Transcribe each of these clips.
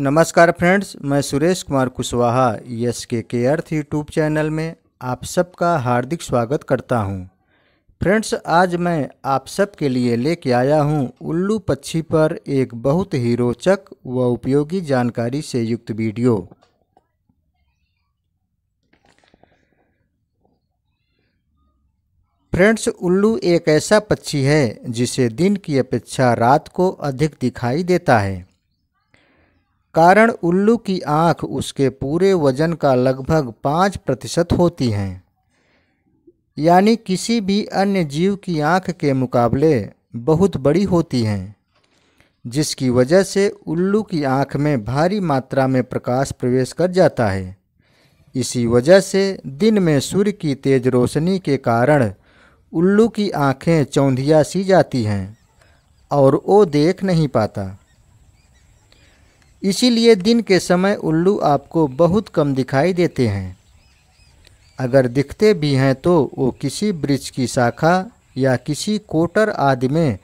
नमस्कार फ्रेंड्स मैं सुरेश कुमार कुशवाहा यस के के अर्थ यूट्यूब चैनल में आप सबका हार्दिक स्वागत करता हूं। फ्रेंड्स आज मैं आप सब के लिए लेके आया हूं उल्लू पक्षी पर एक बहुत ही रोचक व उपयोगी जानकारी से युक्त वीडियो फ्रेंड्स उल्लू एक ऐसा पक्षी है जिसे दिन की अपेक्षा रात को अधिक दिखाई देता है कारण उल्लू की आँख उसके पूरे वजन का लगभग पाँच प्रतिशत होती हैं यानी किसी भी अन्य जीव की आँख के मुकाबले बहुत बड़ी होती हैं जिसकी वजह से उल्लू की आँख में भारी मात्रा में प्रकाश प्रवेश कर जाता है इसी वजह से दिन में सूर्य की तेज रोशनी के कारण उल्लू की आँखें चौंधिया सी जाती हैं और वो देख नहीं पाता इसीलिए दिन के समय उल्लू आपको बहुत कम दिखाई देते हैं अगर दिखते भी हैं तो वो किसी वृक्ष की शाखा या किसी कोटर आदि में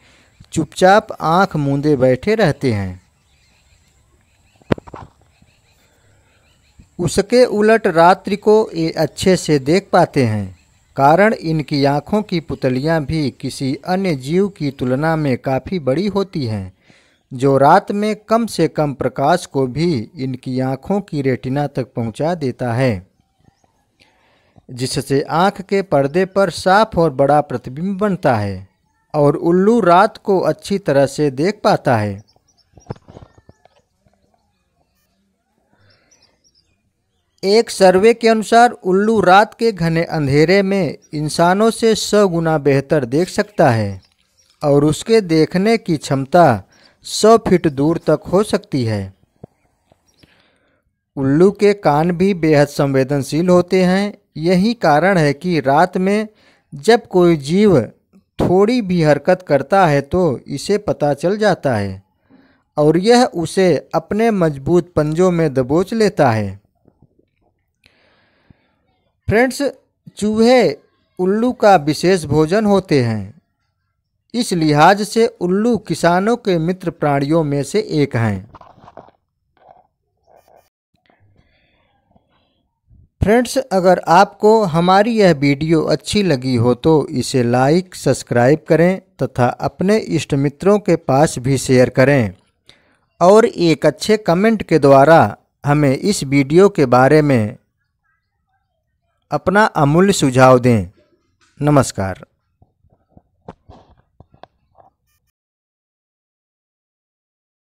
चुपचाप आंख मूंदे बैठे रहते हैं उसके उलट रात्रि को ये अच्छे से देख पाते हैं कारण इनकी आँखों की पुतलियाँ भी किसी अन्य जीव की तुलना में काफ़ी बड़ी होती हैं जो रात में कम से कम प्रकाश को भी इनकी आँखों की रेटिना तक पहुँचा देता है जिससे आँख के पर्दे पर साफ और बड़ा प्रतिबिंब बनता है और उल्लू रात को अच्छी तरह से देख पाता है एक सर्वे के अनुसार उल्लू रात के घने अंधेरे में इंसानों से सौ गुना बेहतर देख सकता है और उसके देखने की क्षमता सौ फीट दूर तक हो सकती है उल्लू के कान भी बेहद संवेदनशील होते हैं यही कारण है कि रात में जब कोई जीव थोड़ी भी हरकत करता है तो इसे पता चल जाता है और यह उसे अपने मजबूत पंजों में दबोच लेता है फ्रेंड्स चूहे उल्लू का विशेष भोजन होते हैं इस लिहाज से उल्लू किसानों के मित्र प्राणियों में से एक हैं फ्रेंड्स अगर आपको हमारी यह वीडियो अच्छी लगी हो तो इसे लाइक सब्सक्राइब करें तथा अपने इष्ट मित्रों के पास भी शेयर करें और एक अच्छे कमेंट के द्वारा हमें इस वीडियो के बारे में अपना अमूल्य सुझाव दें नमस्कार